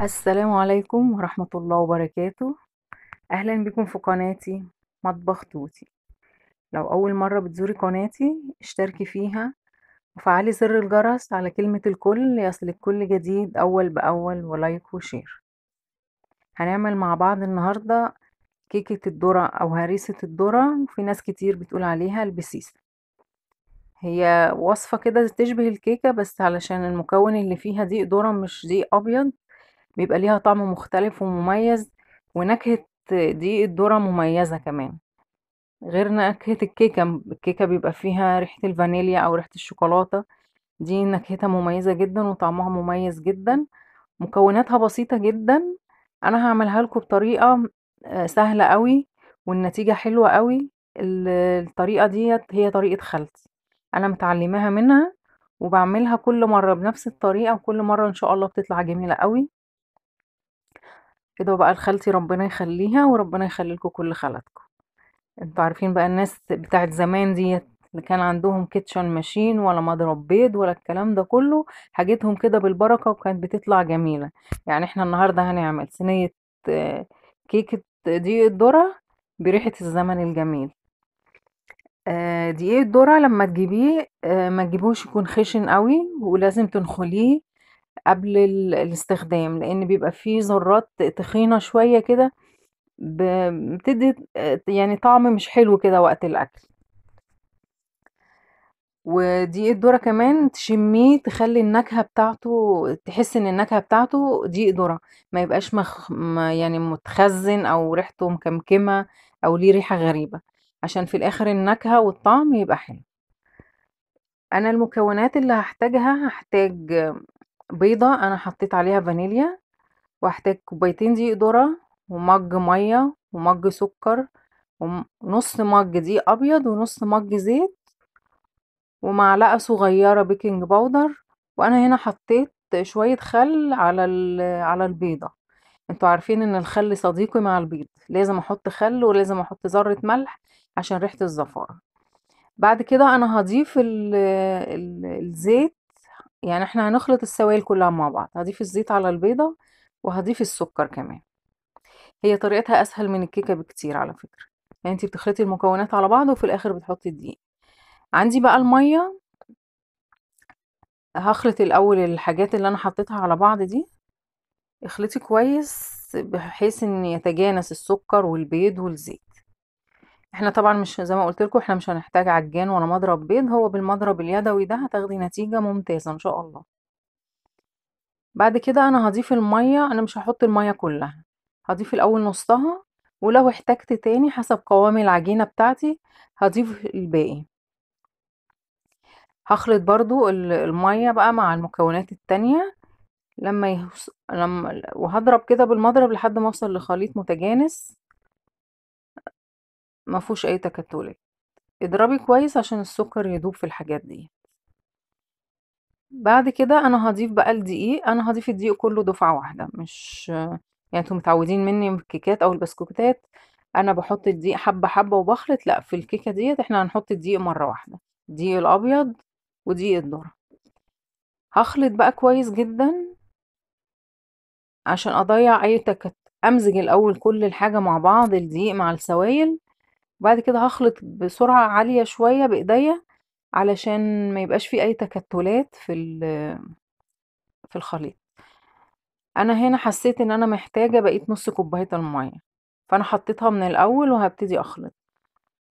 السلام عليكم ورحمة الله وبركاته أهلا بكم في قناتي مطبخ توتي لو أول مرة بتزوري قناتي اشتركي فيها وفعلي زر الجرس على كلمة الكل ليصلك كل جديد أول بأول ولايك وشير هنعمل مع بعض النهاردة كيكة الذرة أو هريسة الذرة وفي ناس كتير بتقول عليها البسيسة هي وصفة كده تشبه الكيكة بس علشان المكون اللي فيها دي ذرة مش دي أبيض بيبقى ليها طعم مختلف ومميز ونكهة دقيق الذرة مميزة كمان غير نكهة الكيكة الكيكة بيبقى فيها ريحة الفانيليا أو ريحة الشوكولاتة دي نكهتها مميزة جدا وطعمها مميز جدا مكوناتها بسيطة جدا أنا هعملها لكم بطريقة آه، سهلة قوي والنتيجة حلوة قوي الطريقة ديت هي طريقة خالتي أنا متعلماها منها وبعملها كل مرة بنفس الطريقة وكل مرة إن شاء الله بتطلع جميلة قوي كده بقى لخالتي ربنا يخليها وربنا لكم كل خالاتكم انتوا عارفين بقى الناس بتاعت زمان ديت اللي كان عندهم كيتشن ماشين ولا مضرب بيض ولا الكلام ده كله حاجتهم كده بالبركة وكانت بتطلع جميلة يعني احنا النهاردة هنعمل صينية كيكة آه، دقيق الذرة بريحة الزمن الجميل آه، دقيق الذرة لما تجيبيه آه، ما تجيبوش يكون خشن قوي ولازم تنخليه قبل الاستخدام، لإن بيبقى فيه ذرات تخينة شوية كده بتدّي يعني طعم مش حلو كده وقت الأكل. ودي الذرة كمان تشمّيه تخلّي النكهة بتاعته تحس إن النكهة بتاعته دي ذرة، ما يبقاش مخ يعني متخزّن أو ريحته مكمكمة أو ليه ريحة غريبة، عشان في الآخر النكهة والطعم يبقى حلو. أنا المكونات اللي هحتاجها هحتاج بيضة أنا حطيت عليها فانيليا وهحتاج كوبايتين دي ذرة ومج مية ومج سكر ونص مج دقيق أبيض ونص مج زيت ومعلقة صغيرة بيكنج باودر وأنا هنا حطيت شوية خل على على البيضة انتوا عارفين ان الخل صديقي مع البيض لازم احط خل ولازم احط ذرة ملح عشان ريحة الزفارة بعد كده انا هضيف ال ال الزيت يعني احنا هنخلط السوائل كلها مع بعض هضيف الزيت على البيضة وهضيف السكر كمان هي طريقتها اسهل من الكيكة بكتير على فكرة يعني انتي بتخلطي المكونات على بعض وفي الاخر بتحطي الدقيق عندي بقى المية هخلط الاول الحاجات اللي انا حطيتها على بعض دي اخلطي كويس بحيث ان يتجانس السكر والبيض والزيت احنا طبعا مش زي ما قلت لكم احنا مش هنحتاج عجان ولا مضرب بيض هو بالمضرب اليدوي ده هتاخدي نتيجة ممتازة ان شاء الله بعد كده انا هضيف المية انا مش هحط المية كلها هضيف الاول نصها ولو احتجت تاني حسب قوام العجينة بتاعتي هضيف الباقي هخلط برضو المية بقى مع المكونات التانية لما يهص... لما وهضرب كده بالمضرب لحد ما اوصل لخليط متجانس ما فيهوش اي تكتلات اضربي كويس عشان السكر يدوب في الحاجات دي بعد كده انا هضيف بقى الدقيق انا هضيف الدقيق كله دفعه واحده مش يعني انتوا متعودين مني الكيكات او البسكوتات انا بحط الدقيق حبه حبه وبخلط لا في الكيكه ديت احنا هنحط الدقيق مره واحده الدقيق الابيض ودقيق الذره هخلط بقى كويس جدا عشان اضيع اي تكت امزج الاول كل الحاجه مع بعض الدقيق مع السوائل وبعد كده هخلط بسرعة عالية شوية بإيديا علشان ما يبقاش فيه أي تكتلات في في الخليط أنا هنا حسيت إن أنا محتاجة بقيت نص كوباية المية فأنا حطيتها من الأول وهبتدي أخلط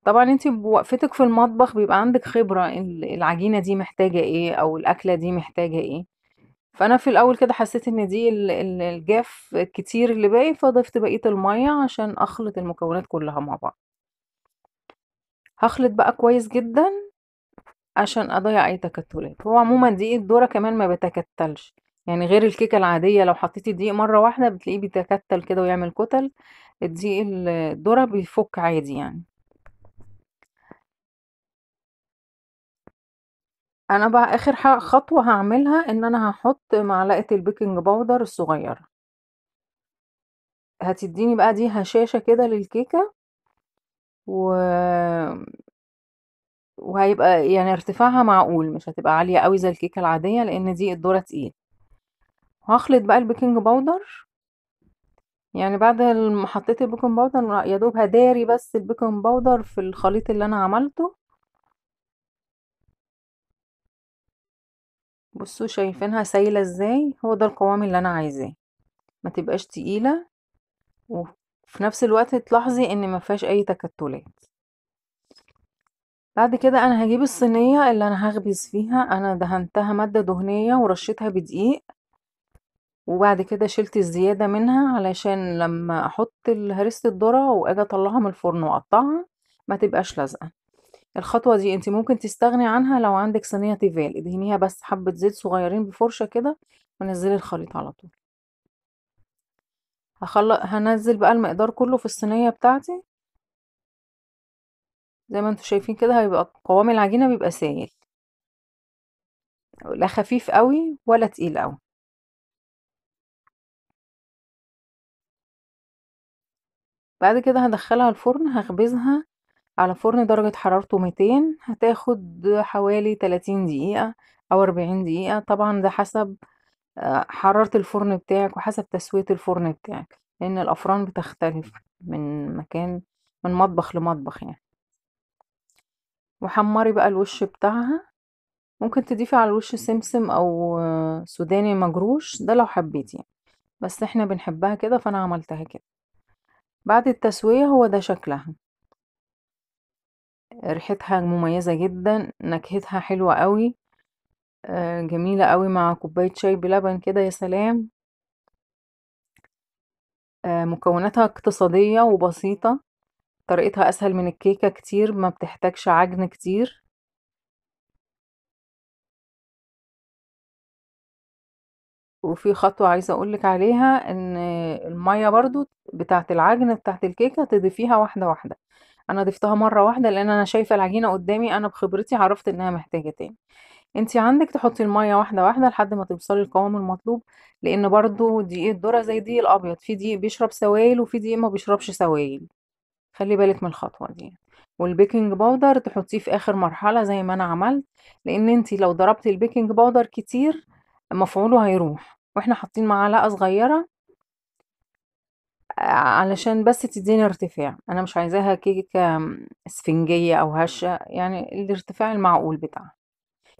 طبعا انت بوقفتك في المطبخ بيبقى عندك خبرة العجينة دي محتاجة ايه او الاكلة دي محتاجة ايه فانا في الاول كده حسيت ان دي الجاف الكتير اللي باقي فضفت بقية المية عشان اخلط المكونات كلها مع بعض هخلط بقى كويس جدا عشان اضيع اي تكتلات هو عموما دقيق الذره كمان ما بتكتلش يعني غير الكيكه العاديه لو حطيتي دقيق مره واحده بتلاقيه بيتكتل كده ويعمل كتل الدقيق الذره بيفك عادي يعني انا بقى اخر خطوه هعملها ان انا هحط معلقه البيكنج باودر الصغيره هتديني بقى دي هشاشه كده للكيكه و وهيبقى يعني ارتفاعها معقول مش هتبقى عالية أوي زي الكيكة العادية لأن دي الدورة تقيل هخلط بقى البيكنج باودر يعني بعد ما حطيت البيكنج باودر يا دوب هداري بس البيكنج باودر في الخليط اللي انا عملته بصوا شايفينها سايله ازاي هو ده القوام اللي انا عايزاه ما تبقاش تقيله في نفس الوقت تلاحظي ان ما فيهاش اي تكتلات بعد كده انا هجيب الصينيه اللي انا هخبز فيها انا دهنتها ماده دهنيه ورشيتها بدقيق وبعد كده شلت الزياده منها علشان لما احط هرسه الذره واجي اطلعها من الفرن واقطعها ما تبقاش لازقه الخطوه دي انت ممكن تستغني عنها لو عندك صينيه تيفال ادهنيها بس حبه زيت صغيرين بفرشه كده ونزلي الخليط على طول هخلق هنزل بقى المقدار كله في الصينية بتاعتي زي ما انتم شايفين كده هيبقى قوام العجينة بيبقى سايل لا خفيف قوي ولا تقيل قوي بعد كده هدخلها الفرن هخبزها على فرن درجة حرارته 200 هتاخد حوالي 30 دقيقة او 40 دقيقة طبعا ده حسب آه، حرارة الفرن بتاعك وحسب تسوية الفرن بتاعك لأن الأفران بتختلف من مكان من مطبخ لمطبخ يعني وحمري بقى الوش بتاعها ممكن تضيفي على الوش سمسم أو سوداني مجروش ده لو حبيتي يعني. بس احنا بنحبها كده فأنا عملتها كده بعد التسوية هو ده شكلها ريحتها مميزة جدا نكهتها حلوة قوي آه، جميلة أوي مع كوباية شاي بلبن كده، يا سلام! آه، مكوناتها اقتصادية وبسيطة، طريقتها أسهل من الكيكة كتير، ما بتحتاجش عجن كتير. وفي خطوة عايزة أقول لِك عليها، إن المَيّة برضو بتاعة العجن بتاعة الكيكة تضيفيها واحدة، واحدة. أنا ضفتها مرّة واحدة لإن أنا شايفة العجينة قدّامي، أنا بخبرتي عرفت إنها محتاجة تاني. انت عندك تحطي المية واحدة واحدة لحد ما توصلي القوام المطلوب لان برضو دقيق الذرة زي دقيق الابيض في دقيق بيشرب سوائل وفي دقيق ما بيشربش سوائل خلي بالك من الخطوة دي والبيكنج باودر تحطيه في اخر مرحلة زي ما انا عملت لان انت لو ضربتي البيكنج باودر كتير مفعوله هيروح واحنا حاطين معلقة صغيرة علشان بس تديني ارتفاع انا مش عايزاها كيكة اسفنجية او هشة يعني الارتفاع المعقول بتاعها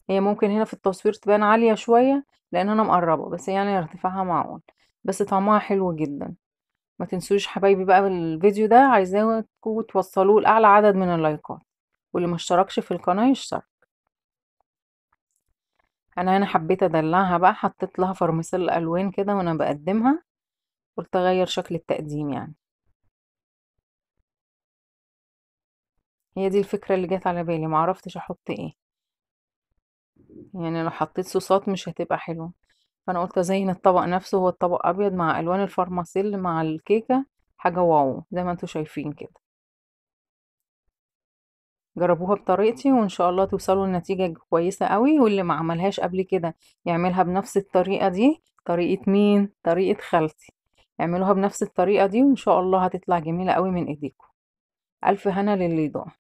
هي ممكن هنا في التصوير تبان عالية شوية لان انا مقربة بس يعني ارتفاعها معقول بس طعمها حلو جدا ما تنسوش حبايبي بقى بالفيديو ده عايزاكم توصلوه لاعلى عدد من اللايكات واللي ما اشتركش في القناة يشترك انا هنا حبيت ادلعها بقى حطيت لها فرمسيل الالوان كده وانا بقدمها قلت اغير شكل التقديم يعني هي دي الفكرة اللي جت على بالي معرفتش احط ايه يعني لو حطيت صوصات مش هتبقى حلوة فأنا قلت أزين الطبق نفسه هو الطبق أبيض مع ألوان الفرماسيل مع الكيكة حاجة واو زي ما انتوا شايفين كده جربوها بطريقتي وان شاء الله توصلوا لنتيجة كويسة قوي واللي ما عملهاش قبل كده يعملها بنفس الطريقة دي طريقة مين طريقة خالتي اعملوها بنفس الطريقة دي وان شاء الله هتطلع جميلة قوي من ايديكم الف هنا للي ضاع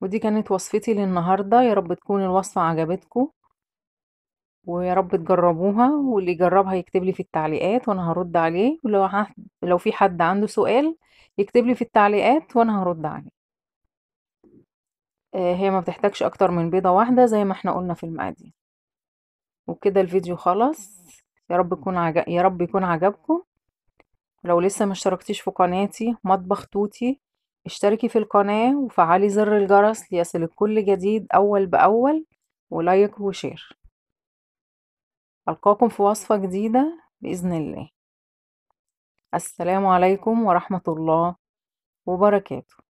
ودي كانت وصفتي للنهاردة يا رب تكون الوصفة عجبتكم ويا رب تجربوها واللي يجربها يكتب لي في التعليقات وانا هرد عليه ولو ه... لو في حد عنده سؤال يكتب لي في التعليقات وانا هرد عليه آه، هي ما بتحتاجش اكتر من بيضة واحدة زي ما احنا قلنا في المقادير وبكده الفيديو خلاص يا رب يكون عجب... يا رب يكون عجبكم لو لسه ما اشتركتيش في قناتي مطبخ توتي اشتركي في القناة وفعلي زر الجرس ليصلك كل جديد أول بأول ولايك وشير ألقاكم في وصفة جديدة بإذن الله السلام عليكم ورحمة الله وبركاته